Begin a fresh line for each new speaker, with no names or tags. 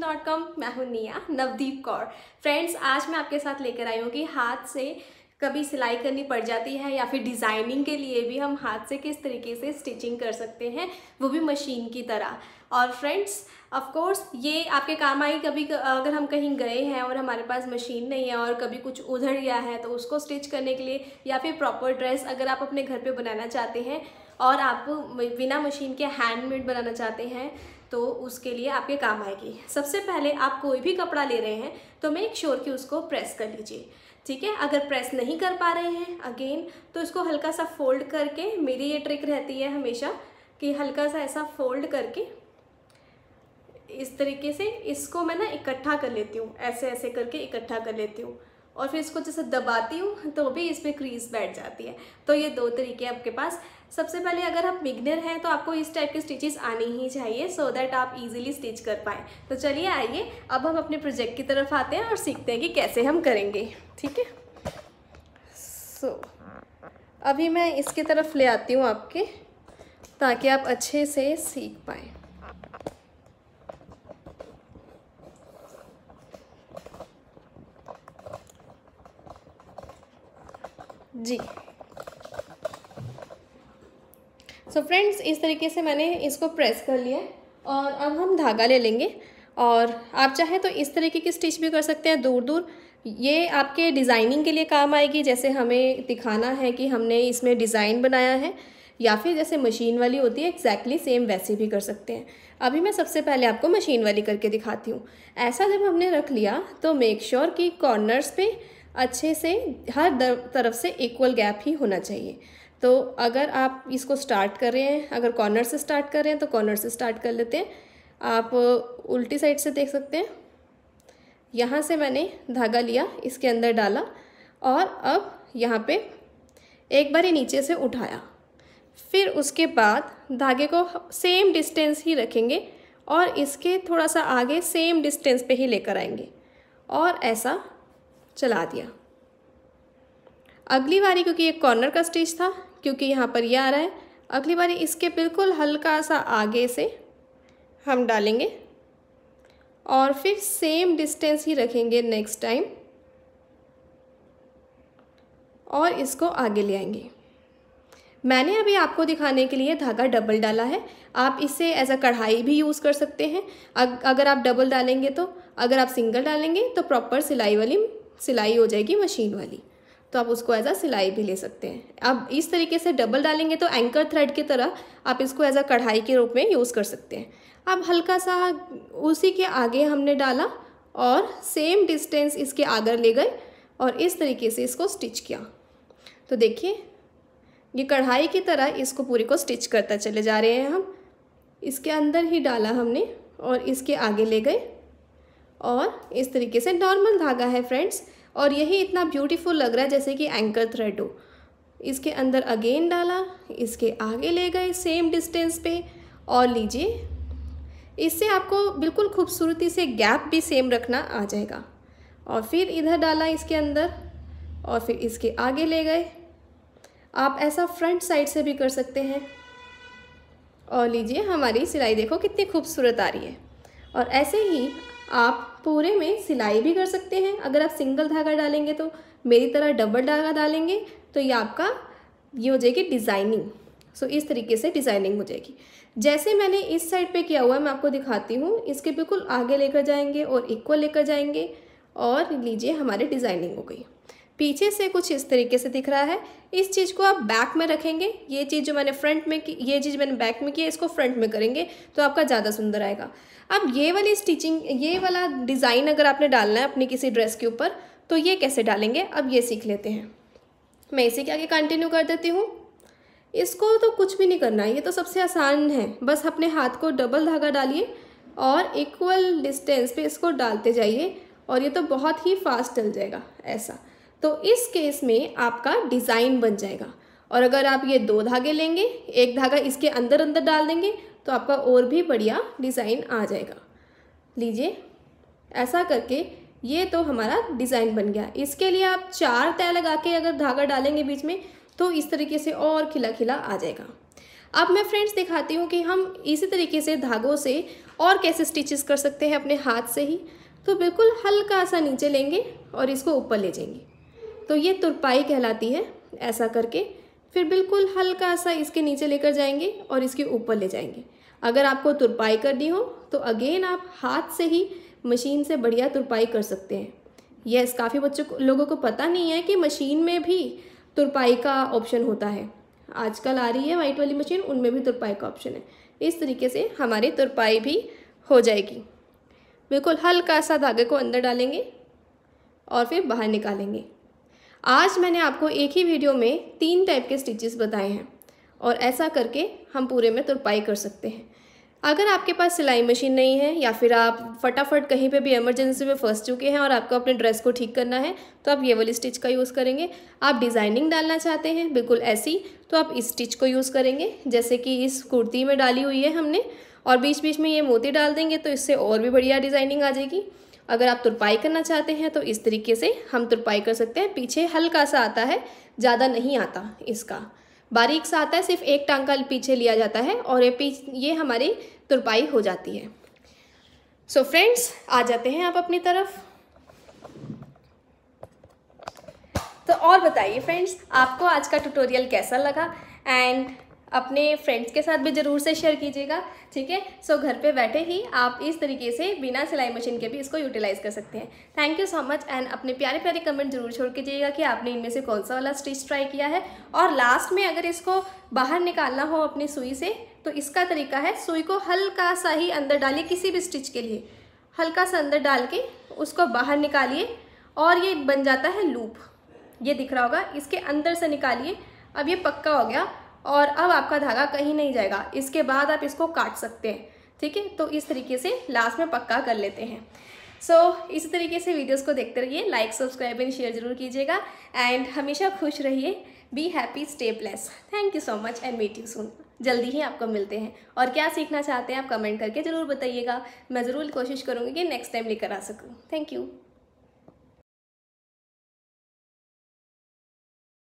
dot com मैं हूँ निया नवदीप कौर फ्रेंड्स आज मैं आपके साथ लेकर आई हूँ कि हाथ से कभी सिलाई करनी पड़ जाती है या फिर डिज़ाइनिंग के लिए भी हम हाथ से किस तरीके से स्टिचिंग कर सकते हैं वो भी मशीन की तरह और फ्रेंड्स ऑफ कोर्स ये आपके काम आई कभी अगर हम कहीं गए हैं और हमारे पास मशीन नहीं है और कभी कुछ उधर गया है तो उसको स्टिच करने के लिए या फिर प्रॉपर ड्रेस अगर आप अपने घर पे बनाना चाहते हैं और आप बिना मशीन के हैंडमेड बनाना चाहते हैं तो उसके लिए आपके काम आएगी सबसे पहले आप कोई भी कपड़ा ले रहे हैं तो मेक श्योर कि उसको प्रेस कर लीजिए ठीक है अगर प्रेस नहीं कर पा रहे हैं अगेन तो इसको हल्का सा फोल्ड करके मेरी ये ट्रिक रहती है हमेशा कि हल्का सा ऐसा फोल्ड करके इस तरीके से इसको मैं ना इकट्ठा कर लेती हूँ ऐसे ऐसे करके इकट्ठा कर लेती हूँ और फिर इसको जैसे दबाती हूँ तो भी इस पर क्रीज बैठ जाती है तो ये दो तरीके हैं आपके पास सबसे पहले अगर आप बिगनर हैं तो आपको इस टाइप की स्टिचेस आनी ही चाहिए सो so दैट आप इजीली स्टिच कर पाएँ तो चलिए आइए अब हम अपने प्रोजेक्ट की तरफ आते हैं और सीखते हैं कि कैसे हम करेंगे ठीक है सो so, अभी मैं इसकी तरफ ले आती हूँ आपके ताकि आप अच्छे से सीख पाएँ जी सो so फ्रेंड्स इस तरीके से मैंने इसको प्रेस कर लिया और अब हम धागा ले लेंगे और आप चाहें तो इस तरीके की स्टिच भी कर सकते हैं दूर दूर ये आपके डिज़ाइनिंग के लिए काम आएगी जैसे हमें दिखाना है कि हमने इसमें डिज़ाइन बनाया है या फिर जैसे मशीन वाली होती है एक्जैक्टली सेम वैसे भी कर सकते हैं अभी मैं सबसे पहले आपको मशीन वाली करके दिखाती हूँ ऐसा जब हमने रख लिया तो मेक श्योर sure कि कॉर्नर्स पे अच्छे से हर तरफ से इक्वल गैप ही होना चाहिए तो अगर आप इसको स्टार्ट कर रहे हैं अगर कॉर्नर से स्टार्ट कर रहे हैं तो कॉर्नर से स्टार्ट कर लेते हैं आप उल्टी साइड से देख सकते हैं यहाँ से मैंने धागा लिया इसके अंदर डाला और अब यहाँ पे एक बार ही नीचे से उठाया फिर उसके बाद धागे को सेम डिस्टेंस ही रखेंगे और इसके थोड़ा सा आगे सेम डिस्टेंस पे ही लेकर आएंगे और ऐसा चला दिया अगली बारी क्योंकि ये कॉर्नर का स्टिच था क्योंकि यहाँ पर ये आ रहा है अगली बारी इसके बिल्कुल हल्का सा आगे से हम डालेंगे और फिर सेम डिस्टेंस ही रखेंगे नेक्स्ट टाइम और इसको आगे ले आएंगे मैंने अभी आपको दिखाने के लिए धागा डबल डाला है आप इसे एज अ कढ़ाई भी यूज़ कर सकते हैं अगर आप डबल डालेंगे तो अगर आप सिंगल डालेंगे तो प्रॉपर सिलाई वाली सिलाई हो जाएगी मशीन वाली तो आप उसको एज आ सिलाई भी ले सकते हैं अब इस तरीके से डबल डालेंगे तो एंकर थ्रेड की तरह आप इसको एज आ कढ़ाई के रूप में यूज़ कर सकते हैं अब हल्का सा उसी के आगे हमने डाला और सेम डिस्टेंस इसके आगे ले गए और इस तरीके से इसको स्टिच किया तो देखिए ये कढ़ाई की तरह इसको पूरी को स्टिच करता चले जा रहे हैं हम इसके अंदर ही डाला हमने और इसके आगे ले गए और इस तरीके से नॉर्मल धागा है फ्रेंड्स और यही इतना ब्यूटीफुल लग रहा है जैसे कि एंकर थ्रेड हो इसके अंदर अगेन डाला इसके आगे ले गए सेम डिस्टेंस पे और लीजिए इससे आपको बिल्कुल खूबसूरती से गैप भी सेम रखना आ जाएगा और फिर इधर डाला इसके अंदर और फिर इसके आगे ले गए आप ऐसा फ्रंट साइड से भी कर सकते हैं और लीजिए हमारी सिलाई देखो कितनी खूबसूरत आ रही है और ऐसे ही आप पूरे में सिलाई भी कर सकते हैं अगर आप सिंगल धागा डालेंगे तो मेरी तरह डबल धागा डालेंगे तो ये आपका ये हो जाएगी डिज़ाइनिंग सो इस तरीके से डिज़ाइनिंग हो जाएगी जैसे मैंने इस साइड पे किया हुआ है मैं आपको दिखाती हूँ इसके बिल्कुल आगे लेकर जाएंगे और इक्वल लेकर जाएंगे और लीजिए हमारे डिज़ाइनिंग हो गई पीछे से कुछ इस तरीके से दिख रहा है इस चीज़ को आप बैक में रखेंगे ये चीज़ जो मैंने फ्रंट में की ये चीज़ मैंने बैक में किया इसको फ्रंट में करेंगे तो आपका ज़्यादा सुंदर आएगा अब ये वाली स्टिचिंग ये वाला डिज़ाइन अगर आपने डालना है अपनी किसी ड्रेस के ऊपर तो ये कैसे डालेंगे अब ये सीख लेते हैं मैं इसी के आगे कंटिन्यू कर देती हूँ इसको तो कुछ भी नहीं करना है ये तो सबसे आसान है बस अपने हाथ को डबल धागा डालिए और इक्वल डिस्टेंस पे इसको डालते जाइए और ये तो बहुत ही फास्ट चल जाएगा ऐसा तो इस केस में आपका डिज़ाइन बन जाएगा और अगर आप ये दो धागे लेंगे एक धागा इसके अंदर अंदर डाल देंगे तो आपका और भी बढ़िया डिज़ाइन आ जाएगा लीजिए ऐसा करके ये तो हमारा डिज़ाइन बन गया इसके लिए आप चार तय लगा के अगर धागा डालेंगे बीच में तो इस तरीके से और खिला खिला आ जाएगा अब मैं फ्रेंड्स दिखाती हूँ कि हम इसी तरीके से धागों से और कैसे स्टिचेस कर सकते हैं अपने हाथ से ही तो बिल्कुल हल्का सा नीचे लेंगे और इसको ऊपर ले जाएंगे तो ये तुरपाई कहलाती है ऐसा करके फिर बिल्कुल हल्का सा इसके नीचे लेकर जाएंगे और इसके ऊपर ले जाएंगे अगर आपको तुरपाई करनी हो तो अगेन आप हाथ से ही मशीन से बढ़िया तुरपाई कर सकते हैं यस yes, काफ़ी बच्चों को लोगों को पता नहीं है कि मशीन में भी तुरपाई का ऑप्शन होता है आजकल आ रही है वाइट वाली मशीन उनमें भी तुरपाई का ऑप्शन है इस तरीके से हमारी तुरपाई भी हो जाएगी बिल्कुल हल्का सा धागे को अंदर डालेंगे और फिर बाहर निकालेंगे आज मैंने आपको एक ही वीडियो में तीन टाइप के स्टिचेस बताए हैं और ऐसा करके हम पूरे में तुरपाई कर सकते हैं अगर आपके पास सिलाई मशीन नहीं है या फिर आप फटाफट कहीं पे भी इमरजेंसी में फंस चुके हैं और आपको अपने ड्रेस को ठीक करना है तो आप ये वाली स्टिच का यूज़ करेंगे आप डिज़ाइनिंग डालना चाहते हैं बिल्कुल ऐसी तो आप इस स्टिच को यूज़ करेंगे जैसे कि इस कुर्ती में डाली हुई है हमने और बीच बीच में ये मोती डाल देंगे तो इससे और भी बढ़िया डिज़ाइनिंग आ जाएगी अगर आप तुरपाई करना चाहते हैं तो इस तरीके से हम तुरपाई कर सकते हैं पीछे हल्का सा आता है ज़्यादा नहीं आता इसका बारीक सा आता है सिर्फ एक टांग का पीछे लिया जाता है और ये ये हमारी तुरपाई हो जाती है सो so फ्रेंड्स आ जाते हैं आप अपनी तरफ तो और बताइए फ्रेंड्स आपको आज का ट्यूटोरियल कैसा लगा एंड अपने फ्रेंड्स के साथ भी ज़रूर से शेयर कीजिएगा ठीक है सो घर पे बैठे ही आप इस तरीके से बिना सिलाई मशीन के भी इसको यूटिलाइज़ कर सकते हैं thank you so much and अपने प्यारे प्यारे कमेंट जरूर छोड़ कीजिएगा कि आपने इनमें से कौन सा वाला स्टिच ट्राई किया है और लास्ट में अगर इसको बाहर निकालना हो अपनी सुई से तो इसका तरीका है सुई को हल्का सा ही अंदर डालिए किसी भी स्टिच के लिए हल्का सा अंदर डाल के उसको बाहर निकालिए और ये बन जाता है लूप ये दिख रहा होगा इसके अंदर से निकालिए अब ये पक्का हो गया और अब आपका धागा कहीं नहीं जाएगा इसके बाद आप इसको काट सकते हैं ठीक है तो इस तरीके से लास्ट में पक्का कर लेते हैं सो so, इसी तरीके से वीडियोस को देखते रहिए लाइक सब्सक्राइब एंड शेयर जरूर कीजिएगा एंड हमेशा खुश रहिए be happy stay blessed thank you so much and meet you soon जल्दी ही आपको मिलते हैं और क्या सीखना चाहते हैं आप कमेंट करके ज़रूर बताइएगा मैं ज़रूर कोशिश करूँगी कि नेक्स्ट टाइम लेकर आ सकूँ थैंक यू